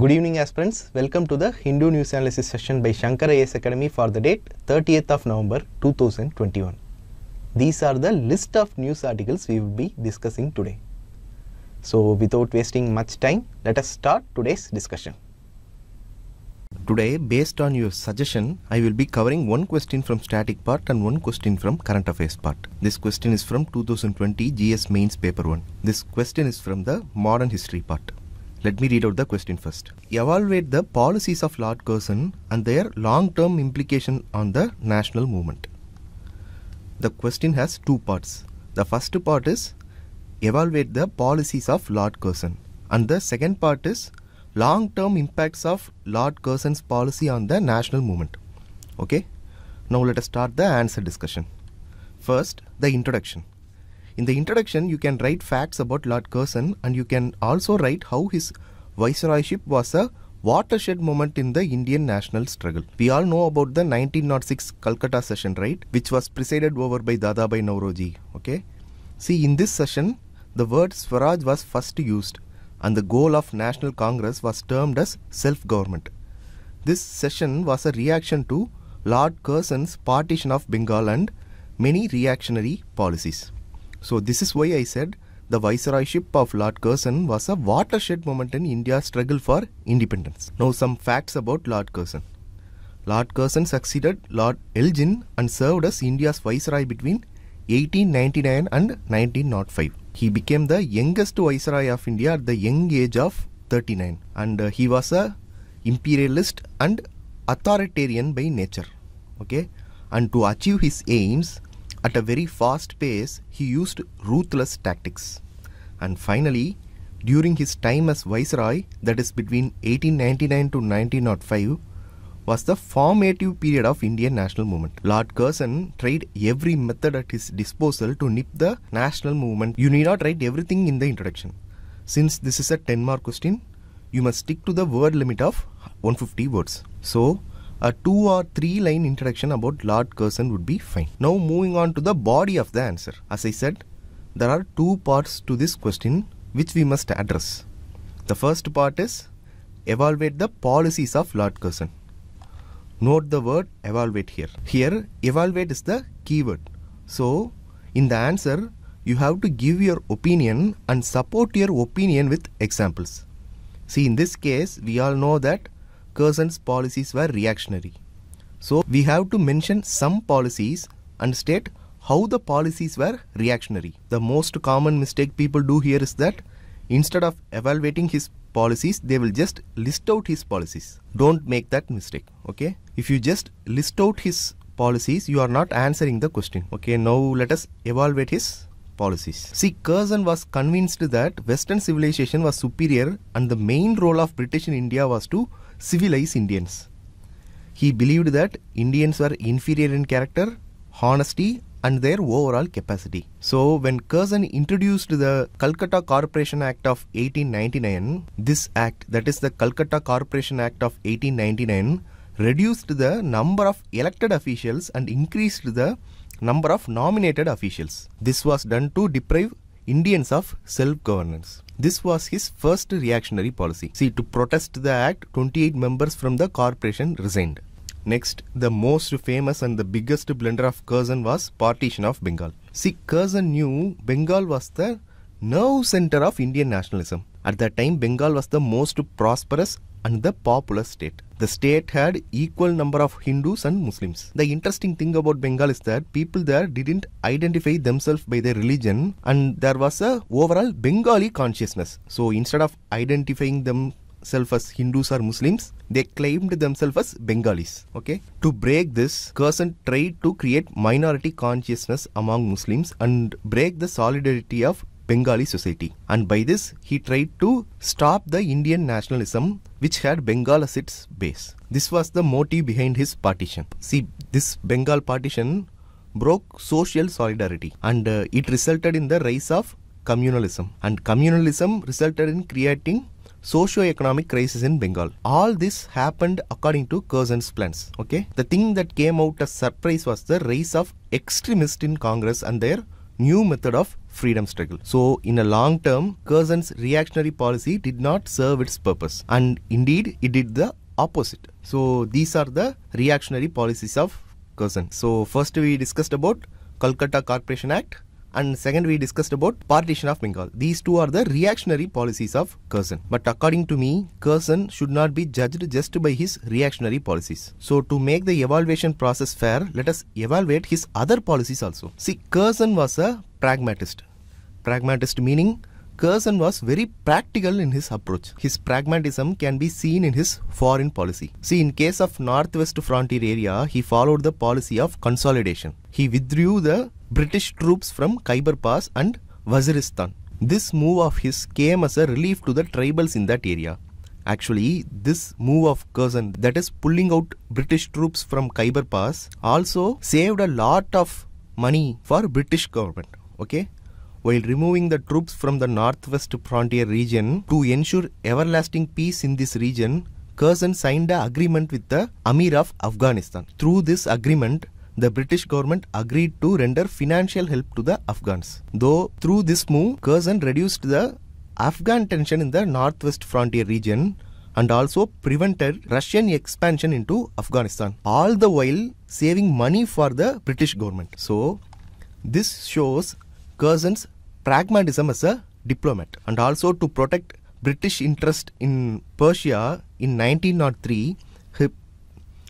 Good evening aspirants, welcome to the Hindu News Analysis session by Shankar IS Academy for the date 30th of November 2021. These are the list of news articles we will be discussing today. So without wasting much time, let us start today's discussion. Today, based on your suggestion, I will be covering one question from static part and one question from current affairs part. This question is from 2020 GS mains paper 1. This question is from the modern history part. Let me read out the question first. Evaluate the policies of Lord Curzon and their long-term implication on the national movement. The question has two parts. The first part is evaluate the policies of Lord Curzon and the second part is long-term impacts of Lord Curzon's policy on the national movement. Okay, now let us start the answer discussion. First, the introduction. In the introduction, you can write facts about Lord Curzon and you can also write how his viceroyship was a watershed moment in the Indian national struggle. We all know about the 1906 Calcutta session, right? Which was presided over by Dadabhai Nauroji, okay? See, in this session, the word Swaraj was first used and the goal of National Congress was termed as self-government. This session was a reaction to Lord Curzon's partition of Bengal and many reactionary policies. So this is why I said the viceroyship of Lord Curzon was a watershed moment in India's struggle for independence. Now some facts about Lord Curzon. Lord Curzon succeeded Lord Elgin and served as India's viceroy between 1899 and 1905. He became the youngest viceroy of India at the young age of 39 and uh, he was a imperialist and authoritarian by nature. Okay, and to achieve his aims, at a very fast pace, he used ruthless tactics. And finally, during his time as viceroy, that is between 1899 to 1905, was the formative period of Indian national movement. Lord Curzon tried every method at his disposal to nip the national movement. You need not write everything in the introduction. Since this is a 10 mark question, you must stick to the word limit of 150 words. So, a two or three line introduction about Lord Curzon would be fine. Now moving on to the body of the answer. As I said, there are two parts to this question which we must address. The first part is evaluate the policies of Lord Curzon. Note the word evaluate here. Here, evaluate is the keyword. So, in the answer, you have to give your opinion and support your opinion with examples. See, in this case, we all know that Curzon's policies were reactionary. So we have to mention some policies and state how the policies were reactionary. The most common mistake people do here is that instead of evaluating his policies, they will just list out his policies. Don't make that mistake. Okay. If you just list out his policies, you are not answering the question. Okay. Now let us evaluate his policies. See, Curzon was convinced that Western civilization was superior and the main role of British in India was to civilize Indians. He believed that Indians were inferior in character, honesty, and their overall capacity. So, when Curzon introduced the Calcutta Corporation Act of 1899, this act, that is the Calcutta Corporation Act of 1899, reduced the number of elected officials and increased the number of nominated officials. This was done to deprive Indians of self-governance. This was his first reactionary policy. See, to protest the act, 28 members from the corporation resigned. Next, the most famous and the biggest blunder of Curzon was partition of Bengal. See, Curzon knew Bengal was the nerve center of Indian nationalism. At that time, Bengal was the most prosperous and the popular state. The state had equal number of Hindus and Muslims. The interesting thing about Bengal is that people there didn't identify themselves by their religion and there was a overall Bengali consciousness. So instead of identifying themselves as Hindus or Muslims. They claimed themselves as Bengalis. Okay. To break this, Curzon tried to create minority consciousness among Muslims and break the solidarity of Bengali society. And by this, he tried to stop the Indian nationalism which had Bengal as its base. This was the motive behind his partition. See, this Bengal partition broke social solidarity and uh, it resulted in the rise of communalism. And communalism resulted in creating socio-economic crisis in Bengal. All this happened according to Curzon's plans. Okay, the thing that came out as surprise was the rise of extremists in Congress and their new method of freedom struggle. So, in a long term, Curzon's reactionary policy did not serve its purpose, and indeed, it did the opposite. So, these are the reactionary policies of Curzon. So, first we discussed about Calcutta Corporation Act, and second we discussed about partition of Bengal. These two are the reactionary policies of Curzon. But according to me, Curzon should not be judged just by his reactionary policies. So to make the evaluation process fair, let us evaluate his other policies also. See, Curzon was a pragmatist. Pragmatist meaning Curzon was very practical in his approach. His pragmatism can be seen in his foreign policy. See, in case of Northwest Frontier area, he followed the policy of consolidation. He withdrew the British troops from Khyber Pass and Waziristan. This move of his came as a relief to the tribals in that area. Actually, this move of Curzon, that is pulling out British troops from Khyber Pass, also saved a lot of money for British government. Okay, while removing the troops from the northwest frontier region to ensure everlasting peace in this region, Curzon signed an agreement with the Amir of Afghanistan. Through this agreement, the British government agreed to render financial help to the Afghans. Though through this move, Curzon reduced the Afghan tension in the northwest frontier region and also prevented Russian expansion into Afghanistan, all the while saving money for the British government. So, this shows Curzon's pragmatism as a diplomat and also to protect British interest in Persia in 1903, he,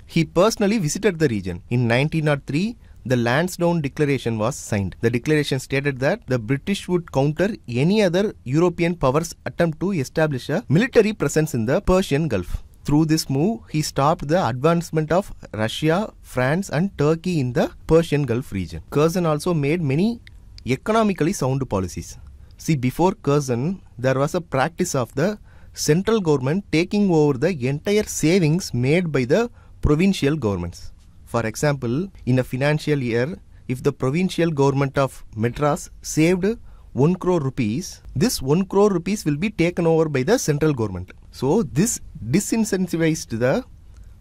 he personally visited the region. In 1903, the Lansdowne Declaration was signed. The declaration stated that the British would counter any other European powers attempt to establish a military presence in the Persian Gulf. Through this move, he stopped the advancement of Russia, France and Turkey in the Persian Gulf region. Curzon also made many economically sound policies. See, before Curzon, there was a practice of the central government taking over the entire savings made by the provincial governments. For example, in a financial year, if the provincial government of Madras saved 1 crore rupees, this 1 crore rupees will be taken over by the central government. So, this disincentivized the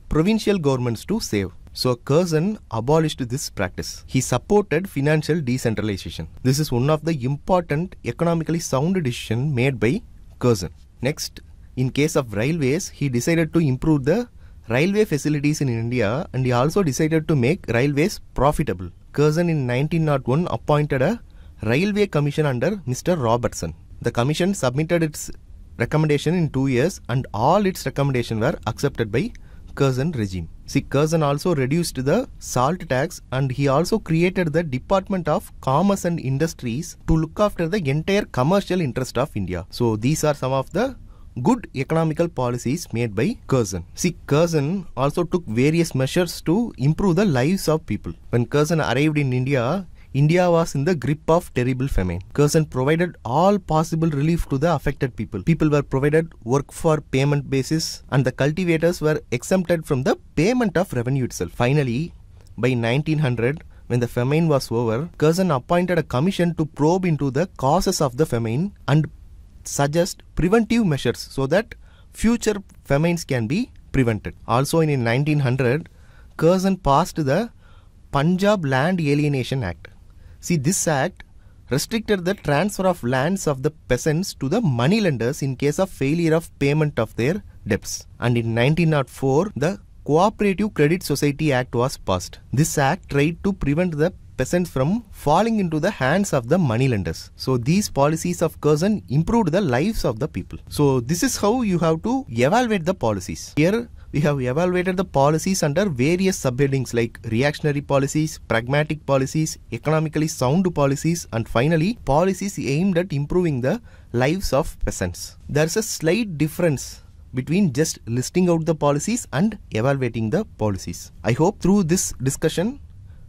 provincial governments to save. So Curzon abolished this practice. He supported financial decentralization. This is one of the important economically sound decision made by Curzon. Next, in case of railways, he decided to improve the railway facilities in India and he also decided to make railways profitable. Curzon in 1901 appointed a railway commission under Mr. Robertson. The commission submitted its recommendation in two years and all its recommendations were accepted by Curzon regime. See, Curzon also reduced the salt tax and he also created the Department of Commerce and Industries to look after the entire commercial interest of India. So, these are some of the good economical policies made by Curzon. See, Curzon also took various measures to improve the lives of people. When Curzon arrived in India, India was in the grip of terrible famine. Curzon provided all possible relief to the affected people. People were provided work for payment basis and the cultivators were exempted from the payment of revenue itself. Finally, by 1900, when the famine was over, Curzon appointed a commission to probe into the causes of the famine and suggest preventive measures so that future famines can be prevented. Also in 1900, Curzon passed the Punjab Land Alienation Act. See, this act restricted the transfer of lands of the peasants to the moneylenders in case of failure of payment of their debts. And in 1904, the Cooperative Credit Society Act was passed. This act tried to prevent the peasants from falling into the hands of the moneylenders. So these policies of Curzon improved the lives of the people. So this is how you have to evaluate the policies. Here we have evaluated the policies under various subheadings like reactionary policies, pragmatic policies, economically sound policies, and finally policies aimed at improving the lives of peasants. There's a slight difference between just listing out the policies and evaluating the policies. I hope through this discussion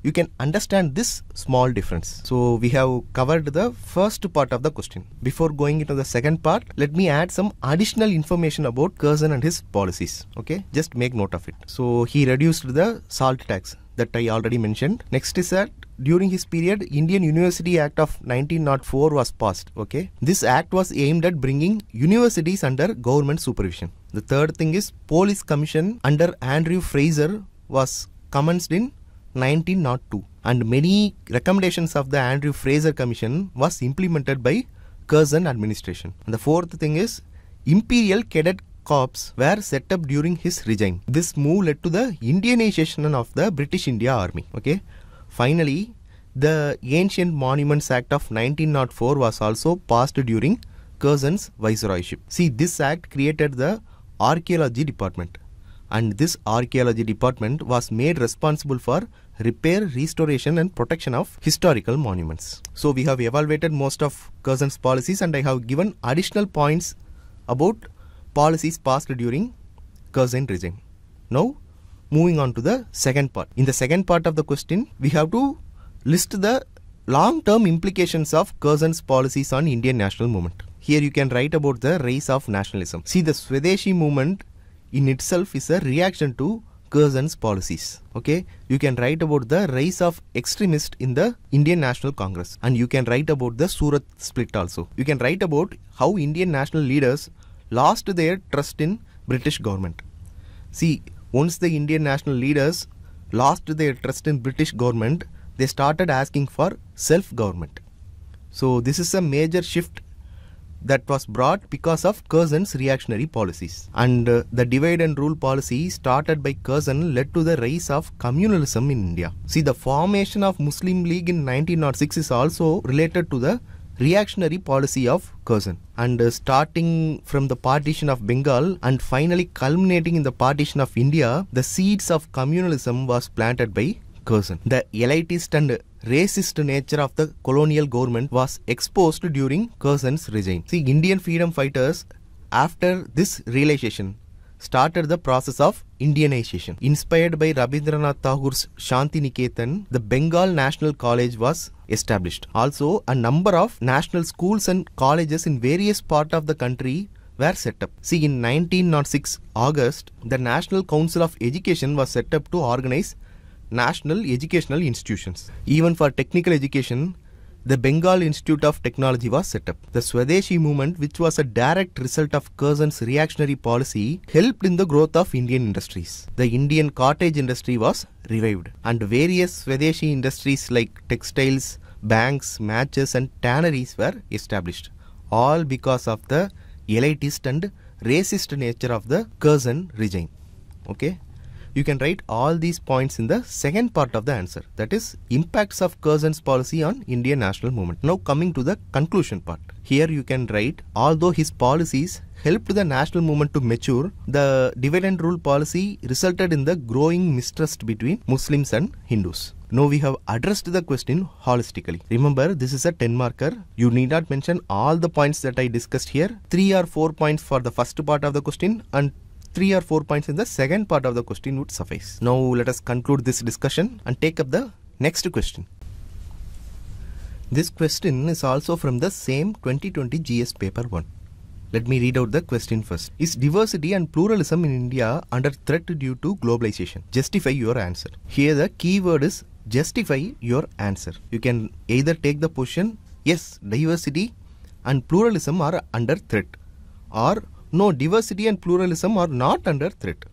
you can understand this small difference. So we have covered the first part of the question. Before going into the second part, let me add some additional information about Curzon and his policies. Okay, just make note of it. So he reduced the salt tax that I already mentioned. Next is that during his period, Indian University Act of 1904 was passed. Okay, this act was aimed at bringing universities under government supervision. The third thing is Police Commission under Andrew Fraser was commenced in 1902 and many recommendations of the Andrew Fraser Commission was implemented by Curzon administration. And the fourth thing is Imperial Cadet Corps were set up during his regime. This move led to the Indianization of the British India Army. Okay. Finally, the Ancient Monuments Act of 1904 was also passed during Curzon's viceroyship. See, this act created the archaeology department and this archaeology department was made responsible for repair, restoration and protection of historical monuments. So we have evaluated most of Curzon's policies and I have given additional points about policies passed during Curzon regime. Now moving on to the second part. In the second part of the question, we have to list the long-term implications of Curzon's policies on Indian national movement. Here you can write about the rise of nationalism. See the Swadeshi movement in itself is a reaction to Curzon's policies. Okay, you can write about the rise of extremists in the Indian National Congress, and you can write about the Surat split also. You can write about how Indian national leaders lost their trust in British government. See, once the Indian national leaders lost their trust in British government, they started asking for self-government. So this is a major shift that was brought because of Curzon's reactionary policies. And uh, the divide and rule policy started by Curzon led to the rise of communalism in India. See, the formation of Muslim League in 1906 is also related to the reactionary policy of Curzon. And uh, starting from the partition of Bengal and finally culminating in the partition of India, the seeds of communalism was planted by Curzon. The elitist and racist nature of the colonial government was exposed during Curzon's regime. See, Indian freedom fighters, after this realization, started the process of Indianization. Inspired by Rabindranath Tagore's Shanti Niketan, the Bengal National College was established. Also, a number of national schools and colleges in various parts of the country were set up. See, in 1906 August, the National Council of Education was set up to organize national educational institutions. Even for technical education, the Bengal Institute of Technology was set up. The Swadeshi movement, which was a direct result of Curzon's reactionary policy, helped in the growth of Indian industries. The Indian cottage industry was revived, and various Swadeshi industries like textiles, banks, matches, and tanneries were established, all because of the elitist and racist nature of the Curzon regime. Okay you can write all these points in the second part of the answer that is impacts of Curzon's policy on Indian national movement. Now coming to the conclusion part. Here you can write although his policies helped the national movement to mature, the dividend rule policy resulted in the growing mistrust between Muslims and Hindus. Now we have addressed the question holistically. Remember, this is a 10 marker. You need not mention all the points that I discussed here. Three or four points for the first part of the question and three or four points in the second part of the question would suffice. Now let us conclude this discussion and take up the next question. This question is also from the same 2020 GS paper 1. Let me read out the question first. Is diversity and pluralism in India under threat due to globalization? Justify your answer. Here the key word is justify your answer. You can either take the position yes, diversity and pluralism are under threat or no, diversity and pluralism are not under threat.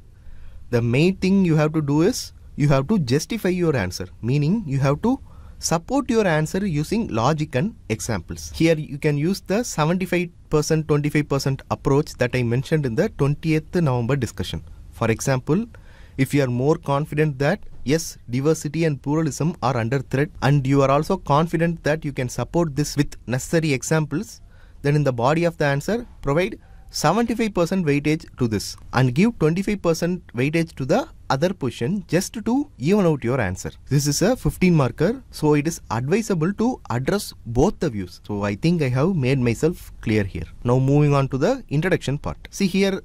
The main thing you have to do is you have to justify your answer, meaning you have to support your answer using logic and examples. Here you can use the 75% 25% approach that I mentioned in the 20th November discussion. For example, if you are more confident that yes, diversity and pluralism are under threat and you are also confident that you can support this with necessary examples, then in the body of the answer provide 75% weightage to this and give 25% weightage to the other portion just to even out your answer. This is a 15 marker so it is advisable to address both the views. So I think I have made myself clear here. Now moving on to the introduction part. See here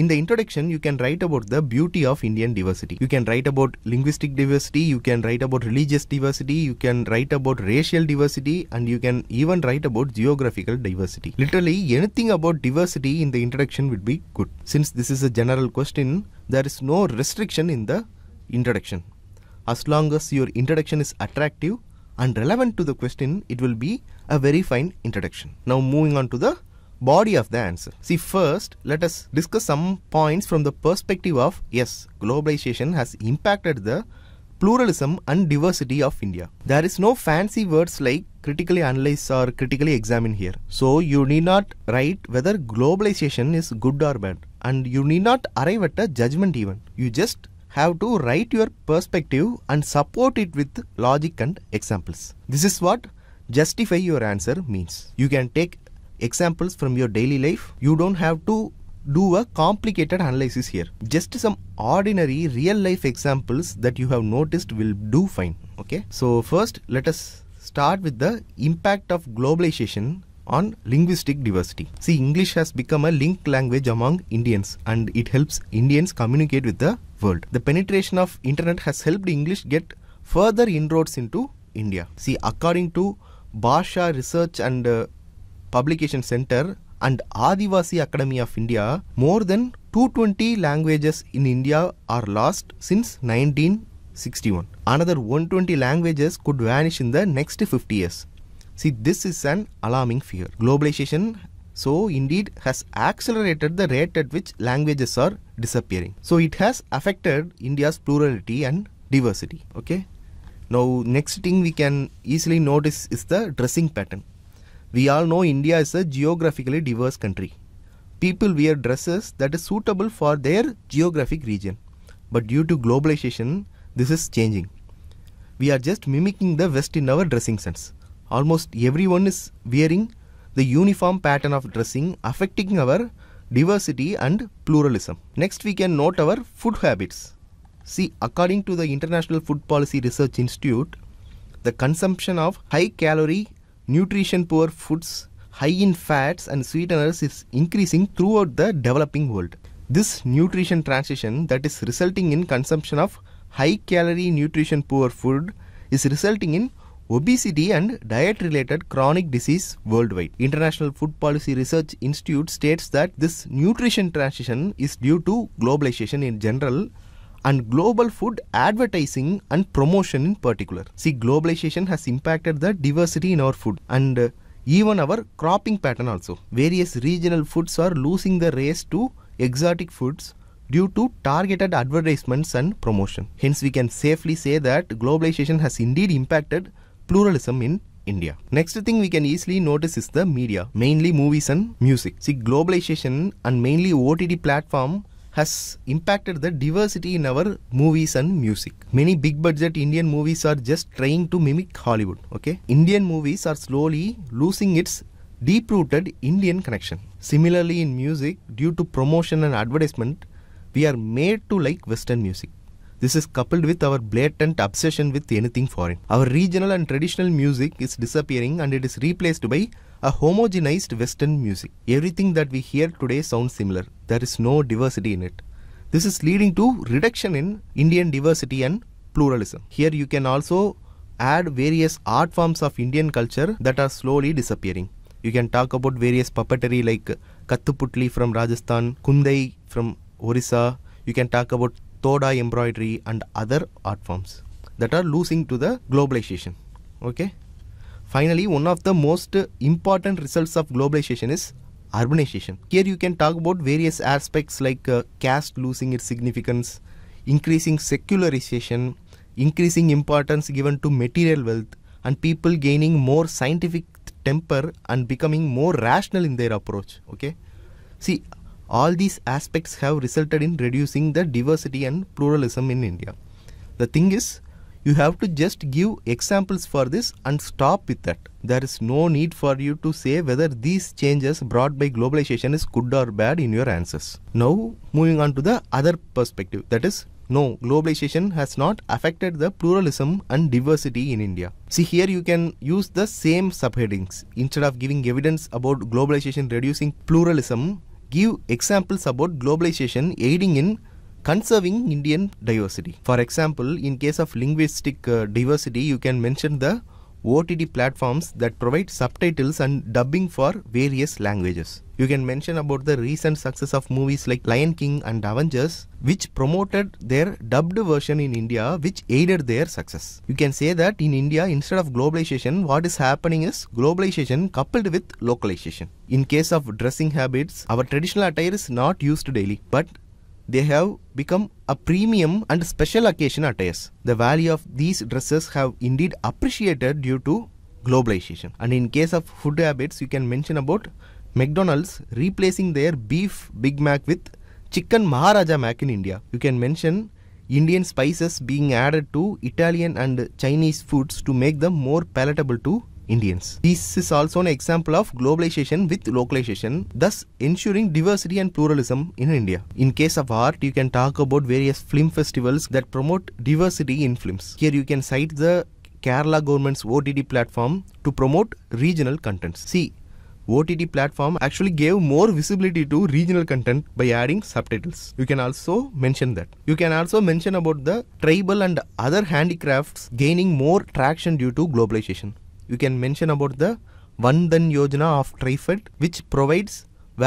in the introduction, you can write about the beauty of Indian diversity. You can write about linguistic diversity, you can write about religious diversity, you can write about racial diversity, and you can even write about geographical diversity. Literally, anything about diversity in the introduction would be good. Since this is a general question, there is no restriction in the introduction. As long as your introduction is attractive and relevant to the question, it will be a very fine introduction. Now moving on to the body of the answer. See first let us discuss some points from the perspective of yes globalization has impacted the pluralism and diversity of India. There is no fancy words like critically analyze or critically examine here. So you need not write whether globalization is good or bad and you need not arrive at a judgment even. You just have to write your perspective and support it with logic and examples. This is what justify your answer means. You can take examples from your daily life. You don't have to do a complicated analysis here. Just some ordinary real life examples that you have noticed will do fine. Okay. So first let us start with the impact of globalization on linguistic diversity. See, English has become a link language among Indians and it helps Indians communicate with the world. The penetration of internet has helped English get further inroads into India. See, according to Basha Research and uh, Publication Center and Adivasi Academy of India, more than 220 languages in India are lost since 1961. Another 120 languages could vanish in the next 50 years. See, this is an alarming fear. Globalization so indeed has accelerated the rate at which languages are disappearing. So it has affected India's plurality and diversity. Okay. Now next thing we can easily notice is the dressing pattern. We all know India is a geographically diverse country. People wear dresses that is suitable for their geographic region. But due to globalization, this is changing. We are just mimicking the West in our dressing sense. Almost everyone is wearing the uniform pattern of dressing affecting our diversity and pluralism. Next we can note our food habits. See according to the International Food Policy Research Institute, the consumption of high calorie nutrition poor foods high in fats and sweeteners is increasing throughout the developing world. This nutrition transition that is resulting in consumption of high calorie nutrition poor food is resulting in obesity and diet related chronic disease worldwide. International Food Policy Research Institute states that this nutrition transition is due to globalization in general and global food advertising and promotion in particular. See, globalization has impacted the diversity in our food and uh, even our cropping pattern also. Various regional foods are losing the race to exotic foods due to targeted advertisements and promotion. Hence, we can safely say that globalization has indeed impacted pluralism in India. Next thing we can easily notice is the media, mainly movies and music. See, globalization and mainly OTT platform has impacted the diversity in our movies and music. Many big budget Indian movies are just trying to mimic Hollywood. Okay, Indian movies are slowly losing its deep rooted Indian connection. Similarly, in music, due to promotion and advertisement, we are made to like Western music. This is coupled with our blatant obsession with anything foreign. Our regional and traditional music is disappearing and it is replaced by a homogenized Western music. Everything that we hear today sounds similar. There is no diversity in it. This is leading to reduction in Indian diversity and pluralism. Here you can also add various art forms of Indian culture that are slowly disappearing. You can talk about various puppetry like Kathuputli from Rajasthan, Kundai from Orissa. You can talk about Toda embroidery and other art forms that are losing to the globalization. Okay. Finally, one of the most important results of globalization is urbanization. Here you can talk about various aspects like uh, caste losing its significance, increasing secularization, increasing importance given to material wealth, and people gaining more scientific temper and becoming more rational in their approach. Okay, see, all these aspects have resulted in reducing the diversity and pluralism in India. The thing is, you have to just give examples for this and stop with that. There is no need for you to say whether these changes brought by globalization is good or bad in your answers. Now moving on to the other perspective that is no, globalization has not affected the pluralism and diversity in India. See here you can use the same subheadings. Instead of giving evidence about globalization reducing pluralism, give examples about globalization aiding in conserving Indian diversity. For example, in case of linguistic uh, diversity, you can mention the OTT platforms that provide subtitles and dubbing for various languages. You can mention about the recent success of movies like Lion King and Avengers, which promoted their dubbed version in India, which aided their success. You can say that in India, instead of globalization, what is happening is globalization coupled with localization. In case of dressing habits, our traditional attire is not used daily, but they have become a premium and special occasion attires. The value of these dresses have indeed appreciated due to globalization. And in case of food habits, you can mention about McDonald's replacing their beef Big Mac with chicken Maharaja Mac in India. You can mention Indian spices being added to Italian and Chinese foods to make them more palatable to Indians. This is also an example of globalization with localization, thus ensuring diversity and pluralism in India. In case of art, you can talk about various film festivals that promote diversity in films. Here you can cite the Kerala government's OTT platform to promote regional contents. See, OTT platform actually gave more visibility to regional content by adding subtitles. You can also mention that. You can also mention about the tribal and other handicrafts gaining more traction due to globalization you can mention about the Vandan Yojana of TriFed which provides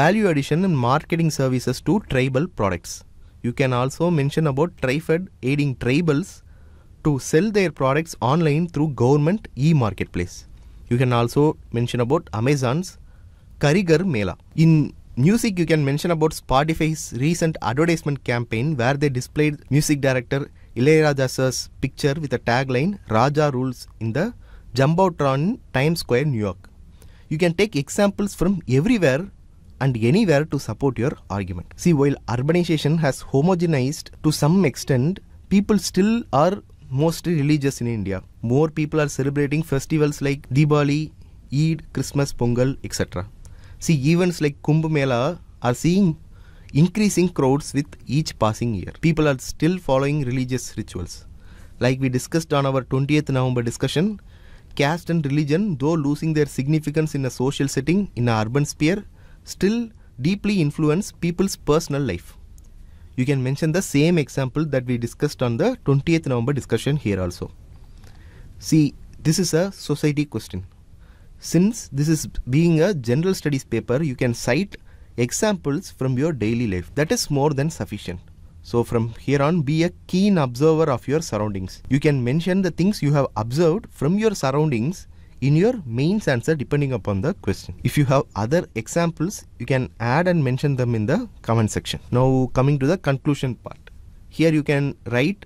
value addition and marketing services to tribal products. You can also mention about TriFed aiding tribals to sell their products online through government e-marketplace. You can also mention about Amazon's Karigar Mela. In music, you can mention about Spotify's recent advertisement campaign where they displayed music director Ilayaraja's picture with a tagline Raja rules in the Jumbotron on Times Square, New York. You can take examples from everywhere and anywhere to support your argument. See, while urbanization has homogenized to some extent, people still are mostly religious in India. More people are celebrating festivals like Diwali, Eid, Christmas, Pongal, etc. See, events like Kumbh Mela are seeing increasing crowds with each passing year. People are still following religious rituals. Like we discussed on our 20th November discussion, caste and religion, though losing their significance in a social setting, in an urban sphere, still deeply influence people's personal life. You can mention the same example that we discussed on the 20th November discussion here also. See, this is a society question. Since this is being a general studies paper, you can cite examples from your daily life. That is more than sufficient. So from here on, be a keen observer of your surroundings. You can mention the things you have observed from your surroundings in your main answer depending upon the question. If you have other examples, you can add and mention them in the comment section. Now coming to the conclusion part. Here you can write,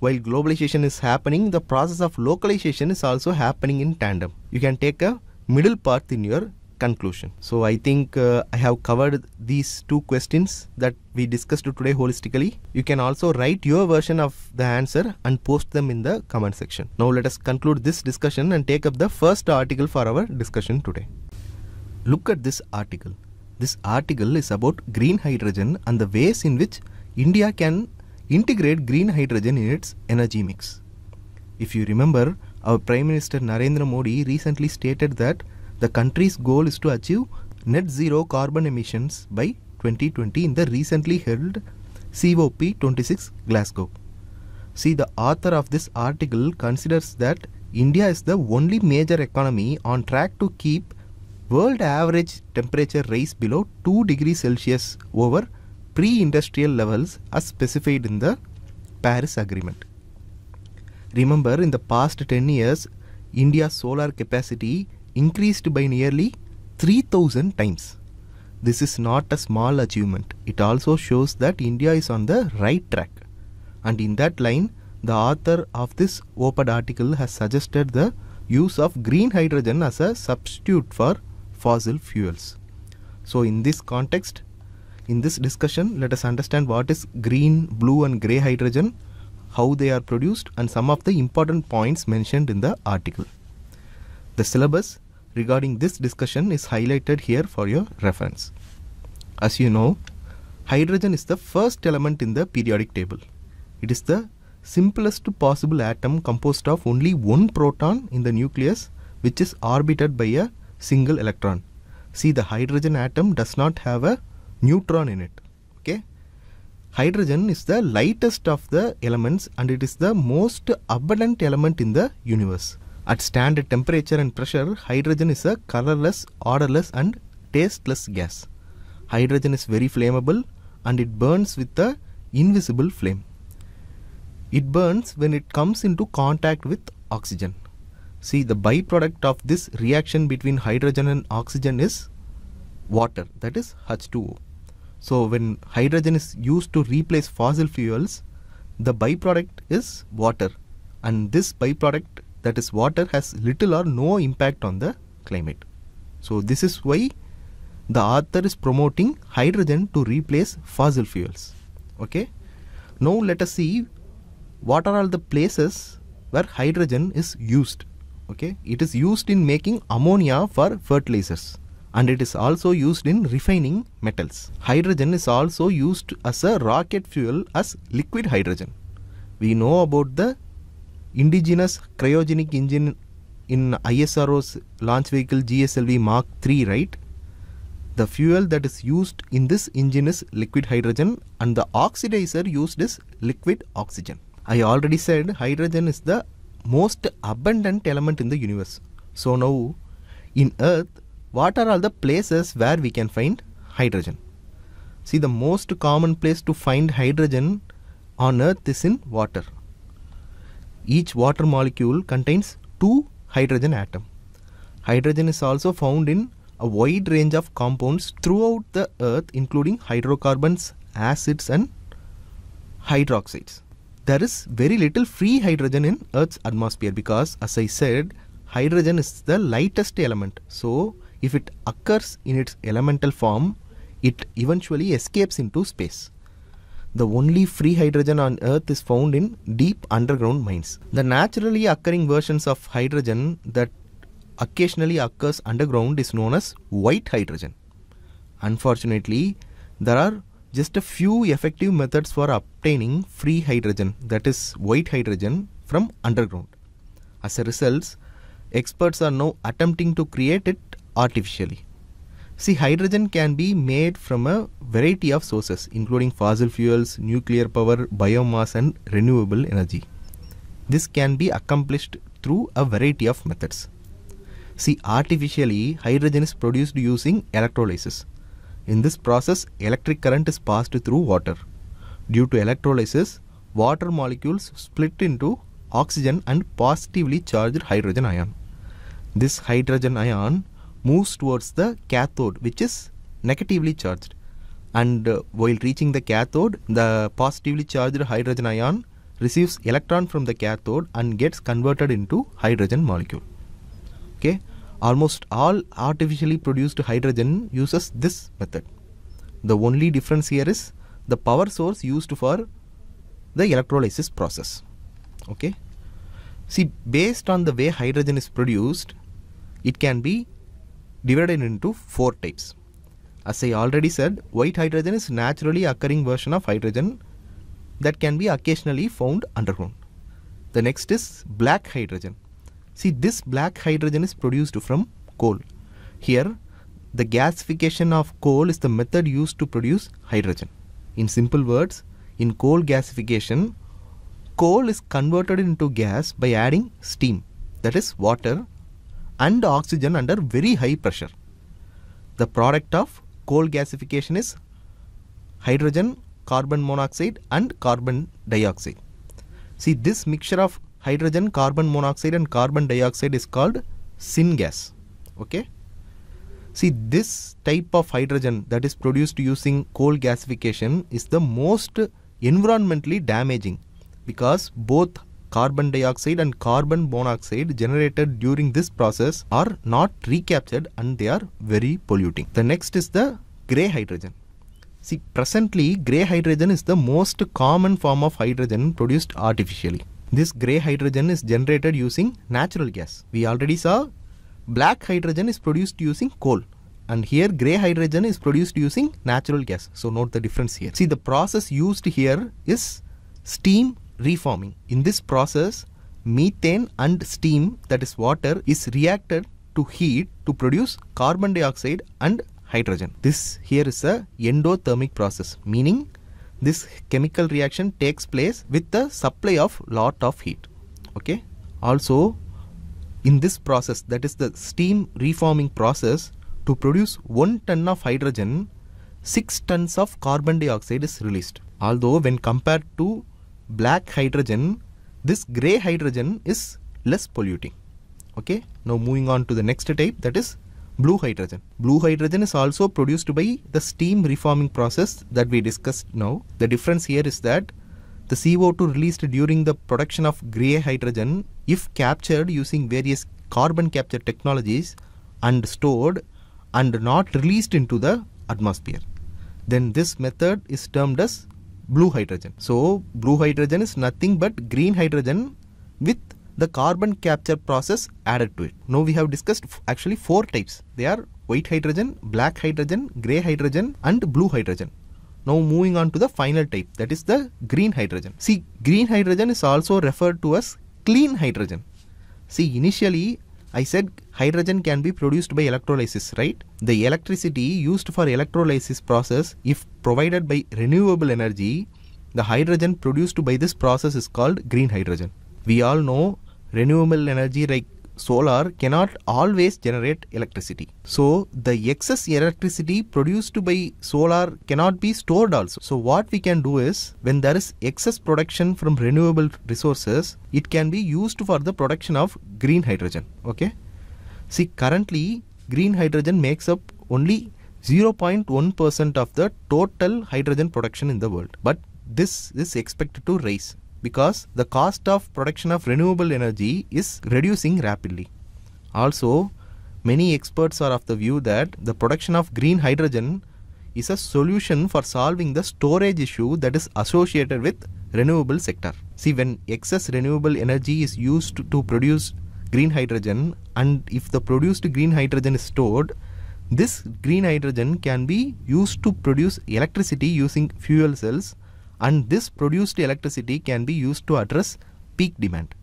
while globalization is happening, the process of localization is also happening in tandem. You can take a middle path in your conclusion. So I think uh, I have covered these two questions that we discussed today holistically. You can also write your version of the answer and post them in the comment section. Now let us conclude this discussion and take up the first article for our discussion today. Look at this article. This article is about green hydrogen and the ways in which India can integrate green hydrogen in its energy mix. If you remember, our Prime Minister Narendra Modi recently stated that the country's goal is to achieve net zero carbon emissions by 2020 in the recently held COP 26 Glasgow. See, the author of this article considers that India is the only major economy on track to keep world average temperature rise below 2 degrees Celsius over pre-industrial levels as specified in the Paris Agreement. Remember, in the past 10 years, India's solar capacity increased by nearly 3000 times. This is not a small achievement. It also shows that India is on the right track. And in that line, the author of this op-ed article has suggested the use of green hydrogen as a substitute for fossil fuels. So in this context, in this discussion, let us understand what is green, blue and grey hydrogen, how they are produced and some of the important points mentioned in the article. The syllabus regarding this discussion is highlighted here for your reference. As you know, hydrogen is the first element in the periodic table. It is the simplest possible atom composed of only one proton in the nucleus which is orbited by a single electron. See the hydrogen atom does not have a neutron in it. Okay. Hydrogen is the lightest of the elements and it is the most abundant element in the universe. At standard temperature and pressure, hydrogen is a colorless, odorless and tasteless gas. Hydrogen is very flammable and it burns with the invisible flame. It burns when it comes into contact with oxygen. See the byproduct of this reaction between hydrogen and oxygen is water that is H2O. So when hydrogen is used to replace fossil fuels, the byproduct is water and this byproduct that is water has little or no impact on the climate. So this is why the author is promoting hydrogen to replace fossil fuels. Okay. Now let us see what are all the places where hydrogen is used. Okay. It is used in making ammonia for fertilizers and it is also used in refining metals. Hydrogen is also used as a rocket fuel as liquid hydrogen. We know about the indigenous cryogenic engine in ISRO's launch vehicle GSLV Mark III, right? The fuel that is used in this engine is liquid hydrogen and the oxidizer used is liquid oxygen. I already said hydrogen is the most abundant element in the universe. So now in earth, what are all the places where we can find hydrogen? See the most common place to find hydrogen on earth is in water each water molecule contains two hydrogen atom. Hydrogen is also found in a wide range of compounds throughout the earth including hydrocarbons, acids and hydroxides. There is very little free hydrogen in earth's atmosphere because as I said hydrogen is the lightest element. So if it occurs in its elemental form it eventually escapes into space. The only free hydrogen on Earth is found in deep underground mines. The naturally occurring versions of hydrogen that occasionally occurs underground is known as white hydrogen. Unfortunately, there are just a few effective methods for obtaining free hydrogen that is white hydrogen from underground. As a result, experts are now attempting to create it artificially. See, hydrogen can be made from a variety of sources, including fossil fuels, nuclear power, biomass, and renewable energy. This can be accomplished through a variety of methods. See, artificially, hydrogen is produced using electrolysis. In this process, electric current is passed through water. Due to electrolysis, water molecules split into oxygen and positively charged hydrogen ion. This hydrogen ion moves towards the cathode which is negatively charged and uh, while reaching the cathode the positively charged hydrogen ion receives electron from the cathode and gets converted into hydrogen molecule okay almost all artificially produced hydrogen uses this method the only difference here is the power source used for the electrolysis process okay see based on the way hydrogen is produced it can be divided into four types. As I already said, white hydrogen is naturally occurring version of hydrogen that can be occasionally found underground. The next is black hydrogen. See, this black hydrogen is produced from coal. Here, the gasification of coal is the method used to produce hydrogen. In simple words, in coal gasification, coal is converted into gas by adding steam, that is water, and oxygen under very high pressure. The product of coal gasification is hydrogen, carbon monoxide and carbon dioxide. See this mixture of hydrogen, carbon monoxide and carbon dioxide is called syngas. Okay. See this type of hydrogen that is produced using coal gasification is the most environmentally damaging because both carbon dioxide and carbon monoxide generated during this process are not recaptured and they are very polluting. The next is the grey hydrogen. See, presently grey hydrogen is the most common form of hydrogen produced artificially. This grey hydrogen is generated using natural gas. We already saw black hydrogen is produced using coal and here gray hydrogen is produced using natural gas so note the difference here see the process used here is steam reforming. In this process, methane and steam, that is water, is reacted to heat to produce carbon dioxide and hydrogen. This here is a endothermic process, meaning this chemical reaction takes place with the supply of lot of heat. Okay. Also, in this process, that is the steam reforming process, to produce 1 ton of hydrogen, 6 tons of carbon dioxide is released. Although when compared to black hydrogen, this gray hydrogen is less polluting. Okay. Now moving on to the next type that is blue hydrogen. Blue hydrogen is also produced by the steam reforming process that we discussed now. The difference here is that the CO2 released during the production of grey hydrogen, if captured using various carbon capture technologies and stored and not released into the atmosphere, then this method is termed as blue hydrogen. So blue hydrogen is nothing but green hydrogen with the carbon capture process added to it. Now we have discussed actually four types. They are white hydrogen, black hydrogen, grey hydrogen and blue hydrogen. Now moving on to the final type that is the green hydrogen. See green hydrogen is also referred to as clean hydrogen. See initially I said hydrogen can be produced by electrolysis, right? The electricity used for electrolysis process, if provided by renewable energy, the hydrogen produced by this process is called green hydrogen. We all know renewable energy like solar cannot always generate electricity. So the excess electricity produced by solar cannot be stored also. So what we can do is when there is excess production from renewable resources, it can be used for the production of green hydrogen. Okay. See currently green hydrogen makes up only 0.1% of the total hydrogen production in the world. But this is expected to rise because the cost of production of renewable energy is reducing rapidly. Also, many experts are of the view that the production of green hydrogen is a solution for solving the storage issue that is associated with renewable sector. See, when excess renewable energy is used to, produce green hydrogen and if the produced green hydrogen is stored, this green hydrogen can be used to produce electricity using fuel cells and this produced electricity can be used to address peak demand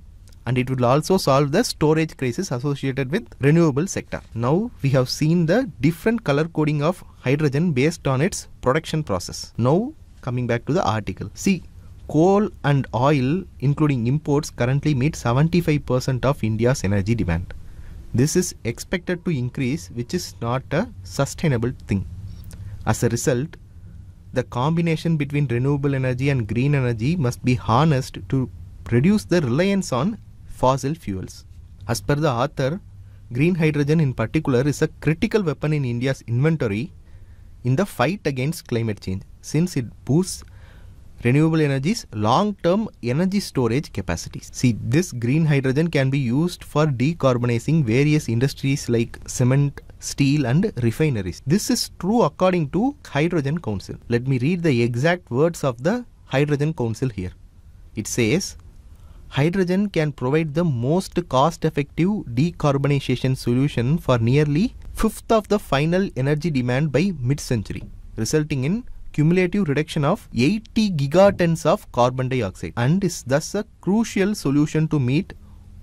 and it will also solve the storage crisis associated with renewable sector. Now we have seen the different color coding of hydrogen based on its production process. Now coming back to the article. See coal and oil including imports currently meet 75% of India's energy demand. This is expected to increase which is not a sustainable thing. As a result, the combination between renewable energy and green energy must be harnessed to reduce the reliance on fossil fuels. As per the author, green hydrogen in particular is a critical weapon in India's inventory in the fight against climate change since it boosts renewable energies long-term energy storage capacities. See, this green hydrogen can be used for decarbonizing various industries like cement, steel and refineries. This is true according to Hydrogen Council. Let me read the exact words of the Hydrogen Council here. It says, hydrogen can provide the most cost-effective decarbonization solution for nearly fifth of the final energy demand by mid-century, resulting in cumulative reduction of 80 gigatons of carbon dioxide and is thus a crucial solution to meet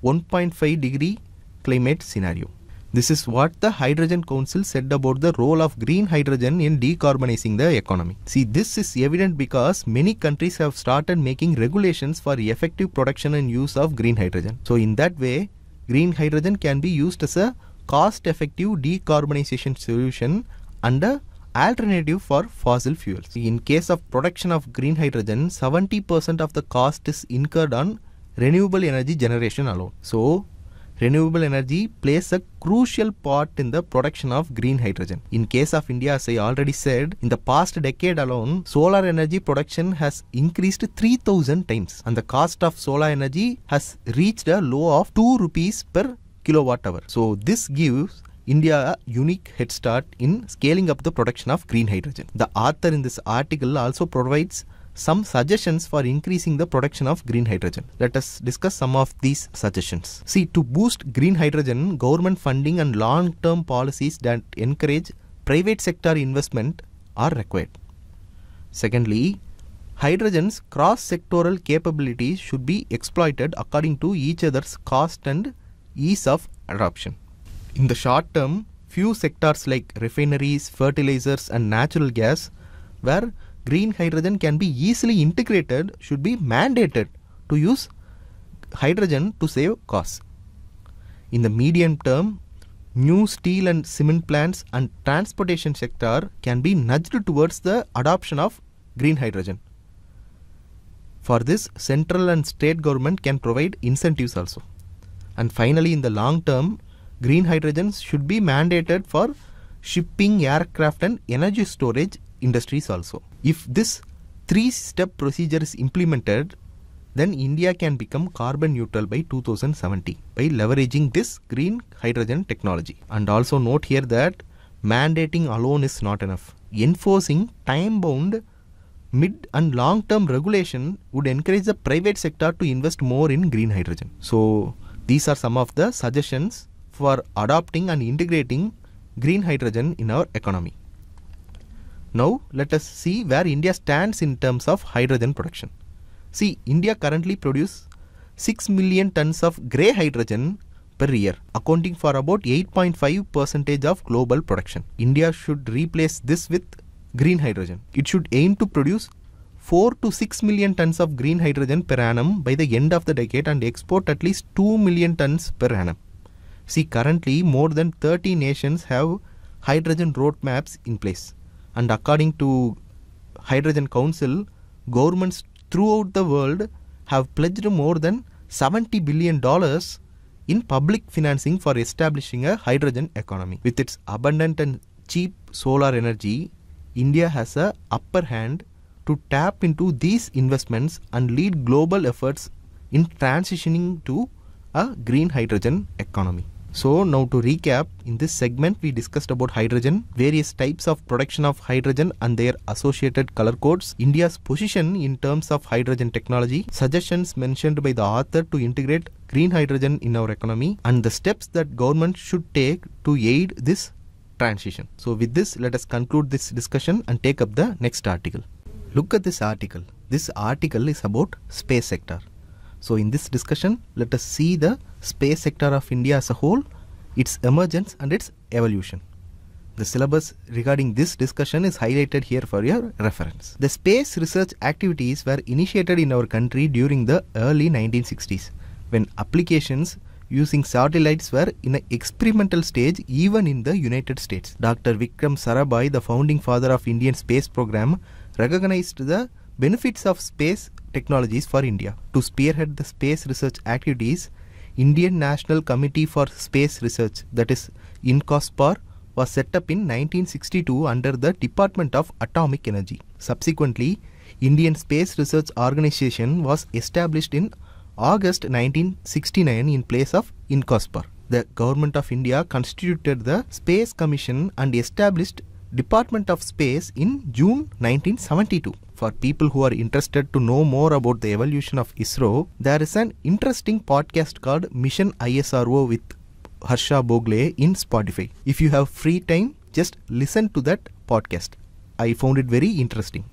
1.5 degree climate scenario. This is what the Hydrogen Council said about the role of green hydrogen in decarbonizing the economy. See, this is evident because many countries have started making regulations for effective production and use of green hydrogen. So in that way, green hydrogen can be used as a cost-effective decarbonization solution under alternative for fossil fuels. In case of production of green hydrogen, 70% of the cost is incurred on renewable energy generation alone. So renewable energy plays a crucial part in the production of green hydrogen. In case of India, as I already said, in the past decade alone, solar energy production has increased 3000 times and the cost of solar energy has reached a low of 2 rupees per kilowatt hour. So this gives India a unique head start in scaling up the production of green hydrogen. The author in this article also provides some suggestions for increasing the production of green hydrogen. Let us discuss some of these suggestions. See, to boost green hydrogen, government funding and long-term policies that encourage private sector investment are required. Secondly, hydrogen's cross-sectoral capabilities should be exploited according to each other's cost and ease of adoption. In the short term, few sectors like refineries, fertilizers and natural gas were green hydrogen can be easily integrated should be mandated to use hydrogen to save costs. In the medium term, new steel and cement plants and transportation sector can be nudged towards the adoption of green hydrogen. For this, central and state government can provide incentives also. And finally, in the long term, green hydrogen should be mandated for shipping, aircraft and energy storage industries also. If this three step procedure is implemented, then India can become carbon neutral by 2070 by leveraging this green hydrogen technology. And also note here that mandating alone is not enough. Enforcing time bound mid and long term regulation would encourage the private sector to invest more in green hydrogen. So, these are some of the suggestions for adopting and integrating green hydrogen in our economy. Now let us see where India stands in terms of hydrogen production. See, India currently produces 6 million tons of grey hydrogen per year, accounting for about 8.5 percentage of global production. India should replace this with green hydrogen. It should aim to produce 4 to 6 million tons of green hydrogen per annum by the end of the decade and export at least 2 million tons per annum. See, currently more than 30 nations have hydrogen roadmaps in place and according to Hydrogen Council, governments throughout the world have pledged more than 70 billion dollars in public financing for establishing a hydrogen economy. With its abundant and cheap solar energy, India has a upper hand to tap into these investments and lead global efforts in transitioning to a green hydrogen economy. So now to recap, in this segment we discussed about hydrogen, various types of production of hydrogen and their associated color codes, India's position in terms of hydrogen technology, suggestions mentioned by the author to integrate green hydrogen in our economy and the steps that government should take to aid this transition. So with this let us conclude this discussion and take up the next article. Look at this article. This article is about space sector. So in this discussion let us see the space sector of India as a whole, its emergence and its evolution. The syllabus regarding this discussion is highlighted here for your reference. The space research activities were initiated in our country during the early 1960s when applications using satellites were in an experimental stage even in the United States. Dr. Vikram Sarabhai, the founding father of Indian space program, recognized the benefits of space technologies for India. To spearhead the space research activities, Indian National Committee for Space Research, that is INCOSPAR, was set up in 1962 under the Department of Atomic Energy. Subsequently, Indian Space Research Organization was established in August 1969 in place of INCOSPAR. The Government of India constituted the Space Commission and established Department of Space in June 1972. For people who are interested to know more about the evolution of ISRO, there is an interesting podcast called Mission ISRO with Harsha Bogle in Spotify. If you have free time, just listen to that podcast. I found it very interesting.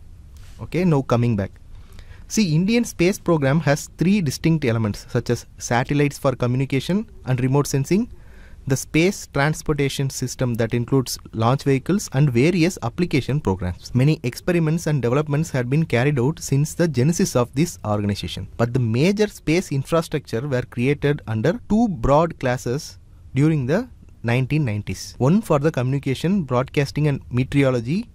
Okay, now coming back. See, Indian space program has three distinct elements such as satellites for communication and remote sensing, the space transportation system that includes launch vehicles and various application programs. Many experiments and developments had been carried out since the genesis of this organization. But the major space infrastructure were created under two broad classes during the 1990s. One for the communication, broadcasting and meteorology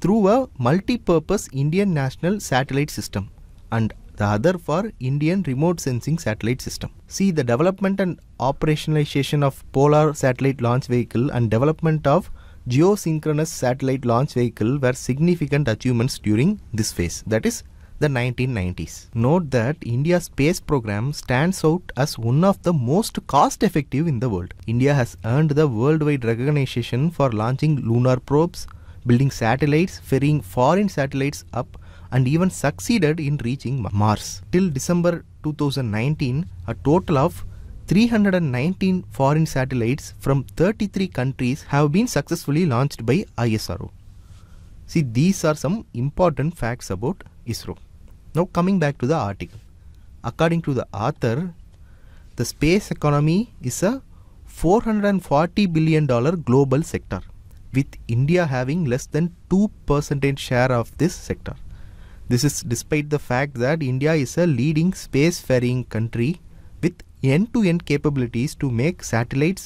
through a multi-purpose Indian national satellite system and the other for Indian Remote Sensing Satellite System. See the development and operationalization of Polar Satellite Launch Vehicle and development of Geosynchronous Satellite Launch Vehicle were significant achievements during this phase, that is the 1990s. Note that India's space program stands out as one of the most cost effective in the world. India has earned the worldwide recognition for launching lunar probes, building satellites, ferrying foreign satellites up and even succeeded in reaching Mars. Till December 2019, a total of 319 foreign satellites from 33 countries have been successfully launched by ISRO. See, these are some important facts about ISRO. Now, coming back to the article. According to the author, the space economy is a $440 billion global sector, with India having less than 2% share of this sector. This is despite the fact that India is a leading space-faring country with end to -end capabilities to make satellites,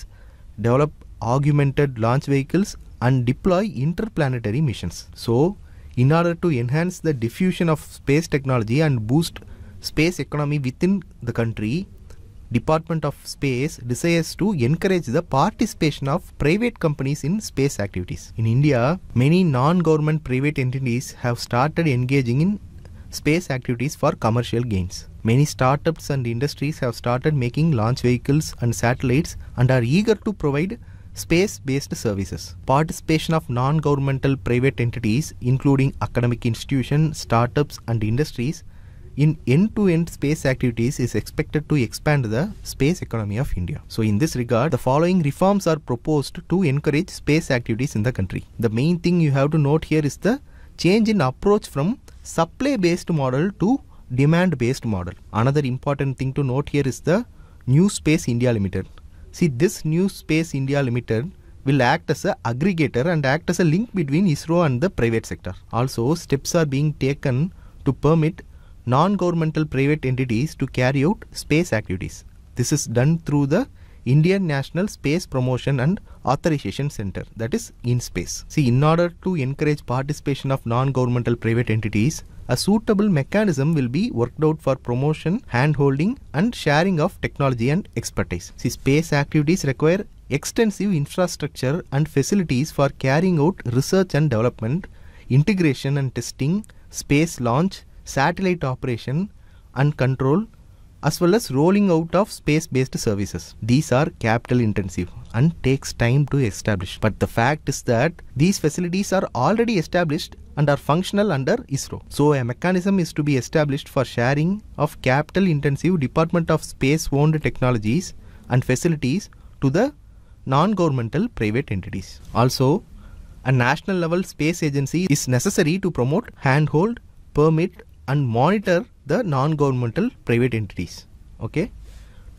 develop augmented launch vehicles and deploy interplanetary missions. So, in order to enhance the diffusion of space technology and boost space economy within the country, Department of Space desires to encourage the participation of private companies in space activities. In India, many non-government private entities have started engaging in space activities for commercial gains. Many startups and industries have started making launch vehicles and satellites and are eager to provide space-based services. Participation of non-governmental private entities, including academic institutions, startups and industries, in end-to-end space activities is expected to expand the space economy of India. So in this regard, the following reforms are proposed to encourage space activities in the country. The main thing you have to note here is the change in approach from supply-based model to demand-based model. Another important thing to note here is the New Space India Limited. See, this New Space India Limited will act as a aggregator and act as a link between ISRO and the private sector. Also, steps are being taken to permit non-governmental private entities to carry out space activities. This is done through the Indian National Space Promotion and Authorization Center that is in space. See in order to encourage participation of non-governmental private entities, a suitable mechanism will be worked out for promotion, hand-holding and sharing of technology and expertise. See space activities require extensive infrastructure and facilities for carrying out research and development, integration and testing, space launch, satellite operation and control as well as rolling out of space-based services. These are capital intensive and takes time to establish. But the fact is that these facilities are already established and are functional under ISRO. So a mechanism is to be established for sharing of capital intensive Department of Space owned technologies and facilities to the non-governmental private entities. Also, a national level space agency is necessary to promote, handhold, permit and monitor the non-governmental private entities okay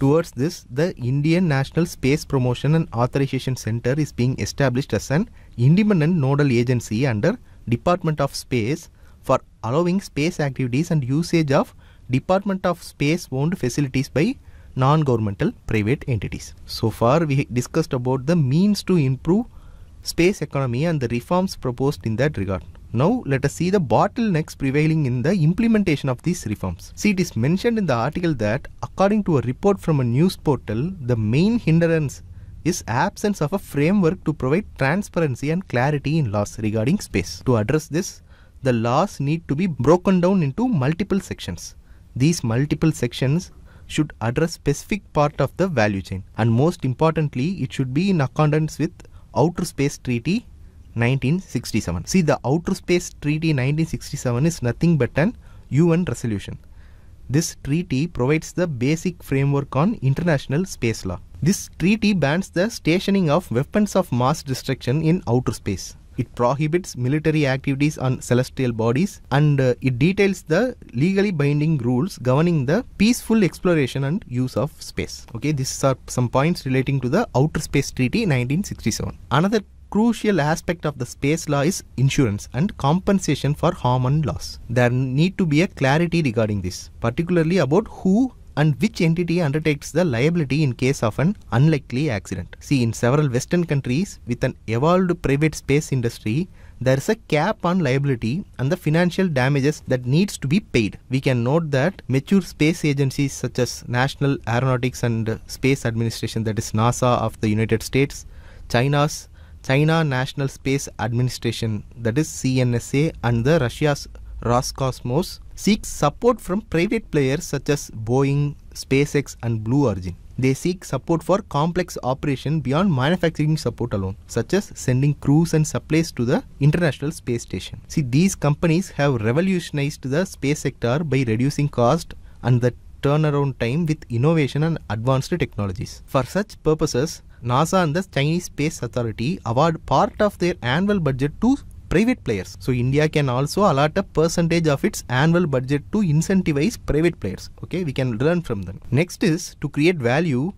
towards this the indian national space promotion and authorization center is being established as an independent nodal agency under department of space for allowing space activities and usage of department of space owned facilities by non-governmental private entities so far we discussed about the means to improve space economy and the reforms proposed in that regard now let us see the bottlenecks prevailing in the implementation of these reforms. See it is mentioned in the article that according to a report from a news portal, the main hindrance is absence of a framework to provide transparency and clarity in laws regarding space. To address this, the laws need to be broken down into multiple sections. These multiple sections should address specific part of the value chain and most importantly it should be in accordance with outer space treaty 1967. See, the Outer Space Treaty 1967 is nothing but an UN resolution. This treaty provides the basic framework on international space law. This treaty bans the stationing of weapons of mass destruction in outer space. It prohibits military activities on celestial bodies and uh, it details the legally binding rules governing the peaceful exploration and use of space. Okay, these are some points relating to the Outer Space Treaty 1967. Another crucial aspect of the space law is insurance and compensation for harm and loss. There need to be a clarity regarding this, particularly about who and which entity undertakes the liability in case of an unlikely accident. See, in several Western countries with an evolved private space industry, there is a cap on liability and the financial damages that needs to be paid. We can note that mature space agencies such as National Aeronautics and Space Administration, that is NASA of the United States, China's China National Space Administration, that is CNSA, and the Russia's Roscosmos seeks support from private players such as Boeing, SpaceX, and Blue Origin. They seek support for complex operation beyond manufacturing support alone, such as sending crews and supplies to the International Space Station. See, these companies have revolutionized the space sector by reducing cost and the turnaround time with innovation and advanced technologies. For such purposes, NASA and the Chinese Space Authority award part of their annual budget to private players. So India can also allot a percentage of its annual budget to incentivize private players. Okay, we can learn from them. Next is to create value,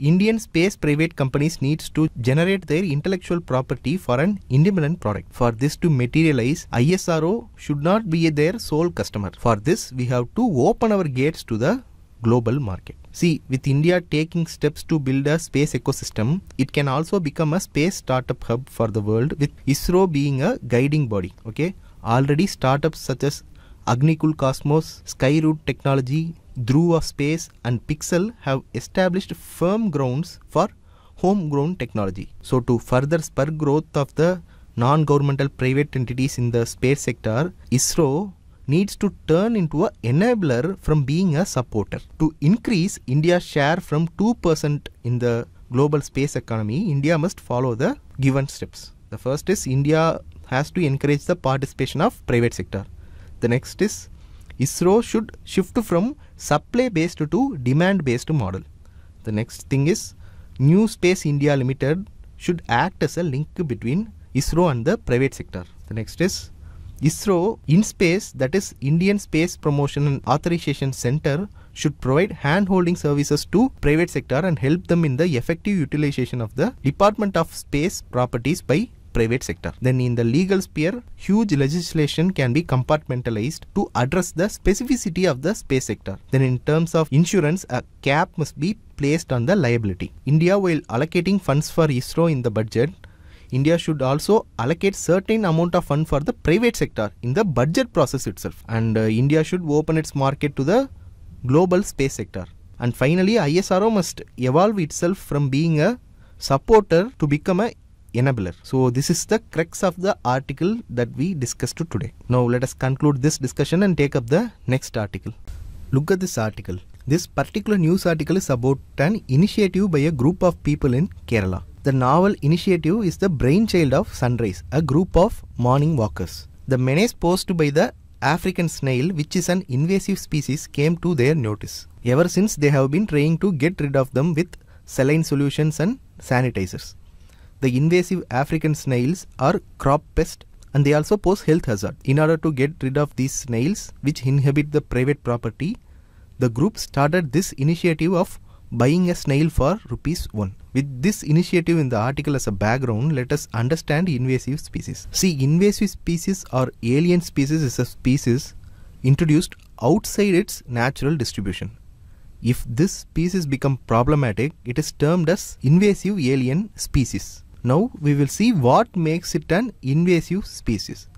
Indian space private companies needs to generate their intellectual property for an independent product. For this to materialize, ISRO should not be their sole customer. For this, we have to open our gates to the global market. See, with India taking steps to build a space ecosystem, it can also become a space startup hub for the world with ISRO being a guiding body. Okay, already startups such as Agnikul Cosmos, Skyroot Technology, Dhruva Space and Pixel have established firm grounds for homegrown technology. So to further spur growth of the non-governmental private entities in the space sector, ISRO needs to turn into an enabler from being a supporter. To increase India's share from 2% in the global space economy, India must follow the given steps. The first is India has to encourage the participation of private sector. The next is ISRO should shift from supply based to demand based model. The next thing is New Space India Limited should act as a link between ISRO and the private sector. The next is ISRO in space, that is Indian Space Promotion and Authorization Center, should provide hand-holding services to private sector and help them in the effective utilization of the Department of Space properties by private sector. Then in the legal sphere, huge legislation can be compartmentalized to address the specificity of the space sector. Then in terms of insurance, a cap must be placed on the liability. India, while allocating funds for ISRO in the budget, India should also allocate certain amount of fund for the private sector in the budget process itself. And uh, India should open its market to the global space sector. And finally, ISRO must evolve itself from being a supporter to become a enabler. So this is the crux of the article that we discussed today. Now let us conclude this discussion and take up the next article. Look at this article. This particular news article is about an initiative by a group of people in Kerala. The novel initiative is the brainchild of Sunrise, a group of morning walkers. The menace posed by the African snail, which is an invasive species, came to their notice. Ever since, they have been trying to get rid of them with saline solutions and sanitizers. The invasive African snails are crop pests and they also pose health hazard. In order to get rid of these snails, which inhabit the private property, the group started this initiative of buying a snail for rupees 1. With this initiative in the article as a background, let us understand invasive species. See, invasive species or alien species is a species introduced outside its natural distribution. If this species become problematic, it is termed as invasive alien species. Now we will see what makes it an invasive species.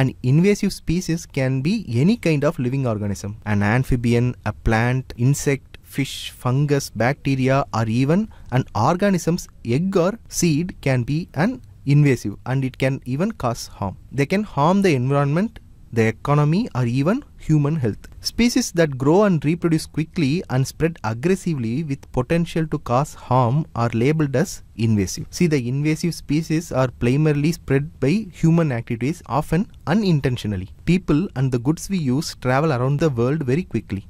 An invasive species can be any kind of living organism, an amphibian, a plant, insect, fish, fungus, bacteria, or even an organism's egg or seed can be an invasive and it can even cause harm. They can harm the environment the economy, or even human health. Species that grow and reproduce quickly and spread aggressively with potential to cause harm are labeled as invasive. See, the invasive species are primarily spread by human activities, often unintentionally. People and the goods we use travel around the world very quickly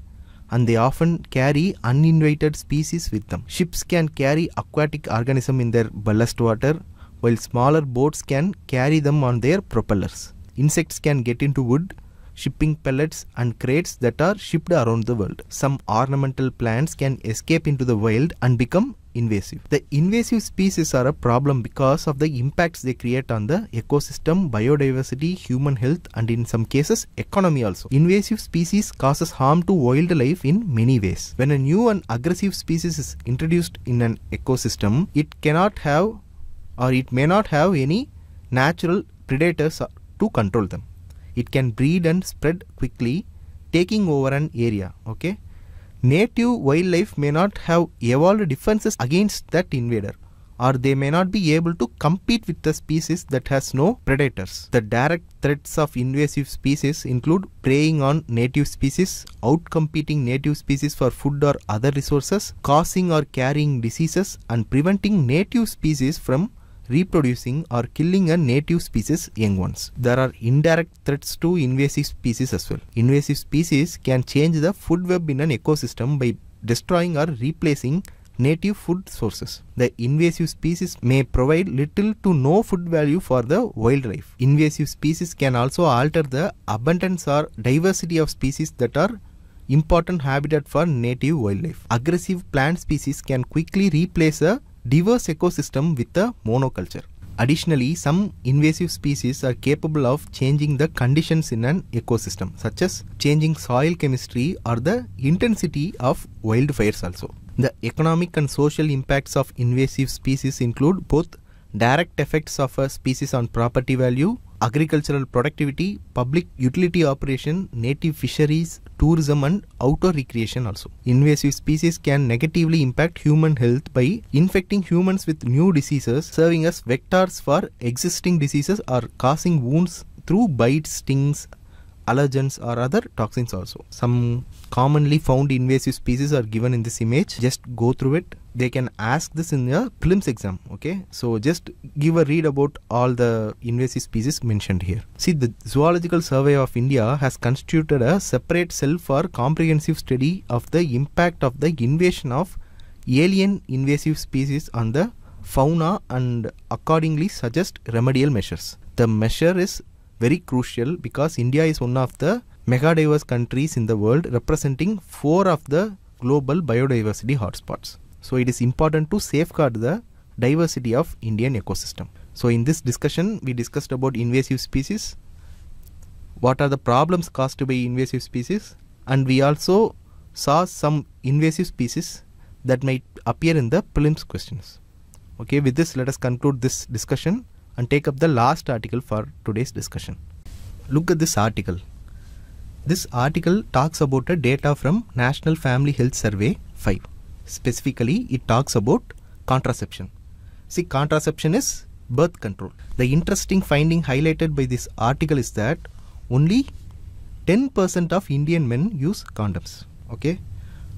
and they often carry uninvited species with them. Ships can carry aquatic organisms in their ballast water, while smaller boats can carry them on their propellers. Insects can get into wood, shipping pellets and crates that are shipped around the world. Some ornamental plants can escape into the wild and become invasive. The invasive species are a problem because of the impacts they create on the ecosystem, biodiversity, human health and in some cases economy also. Invasive species causes harm to wildlife in many ways. When a new and aggressive species is introduced in an ecosystem, it cannot have or it may not have any natural predators to control them. It can breed and spread quickly, taking over an area. Okay. Native wildlife may not have evolved defenses against that invader or they may not be able to compete with the species that has no predators. The direct threats of invasive species include preying on native species, outcompeting native species for food or other resources, causing or carrying diseases, and preventing native species from reproducing or killing a native species young ones. There are indirect threats to invasive species as well. Invasive species can change the food web in an ecosystem by destroying or replacing native food sources. The invasive species may provide little to no food value for the wildlife. Invasive species can also alter the abundance or diversity of species that are important habitat for native wildlife. Aggressive plant species can quickly replace a diverse ecosystem with a monoculture. Additionally, some invasive species are capable of changing the conditions in an ecosystem, such as changing soil chemistry or the intensity of wildfires also. The economic and social impacts of invasive species include both direct effects of a species on property value agricultural productivity, public utility operation, native fisheries, tourism and outdoor recreation also. Invasive species can negatively impact human health by infecting humans with new diseases, serving as vectors for existing diseases or causing wounds through bites, stings, allergens or other toxins also. Some commonly found invasive species are given in this image. Just go through it. They can ask this in your prelims exam. Okay. So just give a read about all the invasive species mentioned here. See the Zoological Survey of India has constituted a separate cell for comprehensive study of the impact of the invasion of alien invasive species on the fauna and accordingly suggest remedial measures. The measure is very crucial because India is one of the mega diverse countries in the world representing four of the global biodiversity hotspots. So it is important to safeguard the diversity of Indian ecosystem. So in this discussion, we discussed about invasive species, what are the problems caused by invasive species and we also saw some invasive species that might appear in the prelims questions. Okay, with this let us conclude this discussion and take up the last article for today's discussion. Look at this article. This article talks about a data from National Family Health Survey 5. Specifically, it talks about contraception. See, contraception is birth control. The interesting finding highlighted by this article is that only 10% of Indian men use condoms. Okay.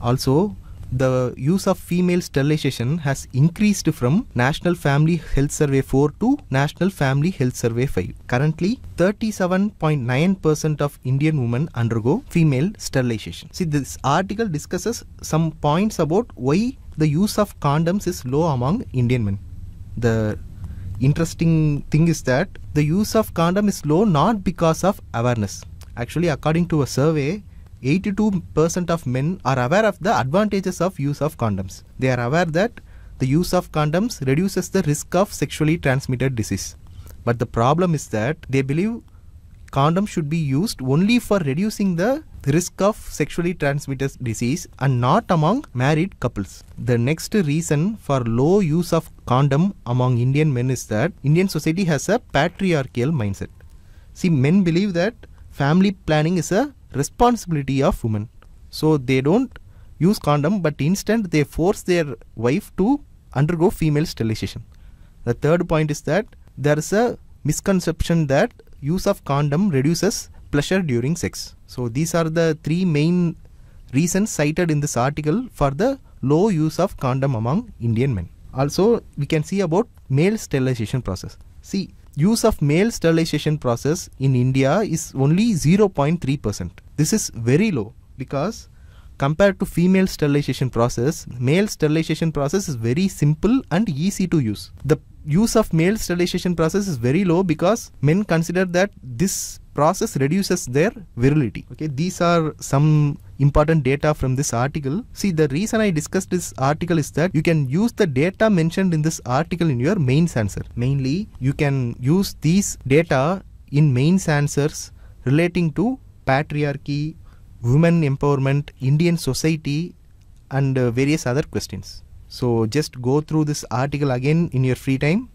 Also, the use of female sterilization has increased from National Family Health Survey 4 to National Family Health Survey 5. Currently, 37.9% of Indian women undergo female sterilization. See, this article discusses some points about why the use of condoms is low among Indian men. The interesting thing is that the use of condom is low not because of awareness. Actually, according to a survey, 82% of men are aware of the advantages of use of condoms. They are aware that the use of condoms reduces the risk of sexually transmitted disease. But the problem is that they believe condoms should be used only for reducing the risk of sexually transmitted disease and not among married couples. The next reason for low use of condom among Indian men is that Indian society has a patriarchal mindset. See, men believe that family planning is a responsibility of women. So they don't use condom but instead they force their wife to undergo female sterilization. The third point is that there is a misconception that use of condom reduces pleasure during sex. So these are the three main reasons cited in this article for the low use of condom among Indian men. Also we can see about male sterilization process. See use of male sterilization process in India is only 0.3%. This is very low because compared to female sterilization process, male sterilization process is very simple and easy to use. The use of male sterilization process is very low because men consider that this process reduces their virility. Okay, these are some important data from this article. See, the reason I discussed this article is that you can use the data mentioned in this article in your main sensor. Mainly, you can use these data in main sensors relating to patriarchy, women empowerment, Indian society, and uh, various other questions. So just go through this article again in your free time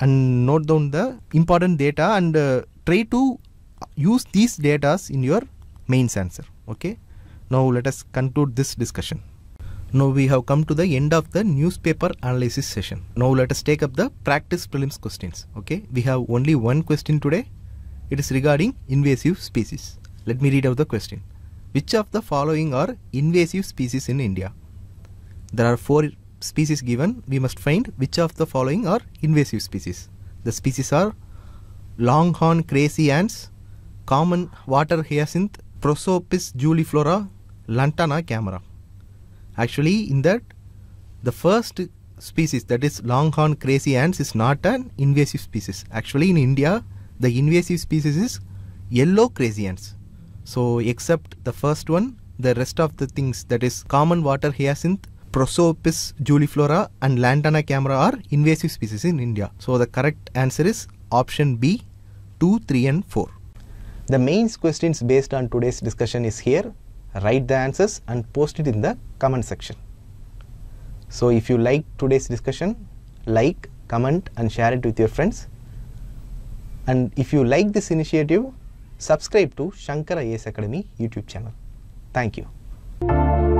and note down the important data and uh, try to use these data in your main sensor. Okay. Now let us conclude this discussion. Now we have come to the end of the newspaper analysis session. Now let us take up the practice prelims questions. Okay, we have only one question today. It is regarding invasive species. Let me read out the question. Which of the following are invasive species in India? There are four species given. We must find which of the following are invasive species. The species are longhorn crazy ants, common water hyacinth, Prosopis juliflora, lantana camara. Actually, in that, the first species that is longhorn crazy ants is not an invasive species. Actually, in India, the invasive species is yellow crazy ants. So, except the first one, the rest of the things that is common water hyacinth, Prosopis juliflora, and lantana camara are invasive species in India. So, the correct answer is option B 2, 3, and 4. The main questions based on today's discussion is here write the answers and post it in the comment section. So if you like today's discussion, like, comment and share it with your friends. And if you like this initiative, subscribe to Shankara AS Academy YouTube channel. Thank you.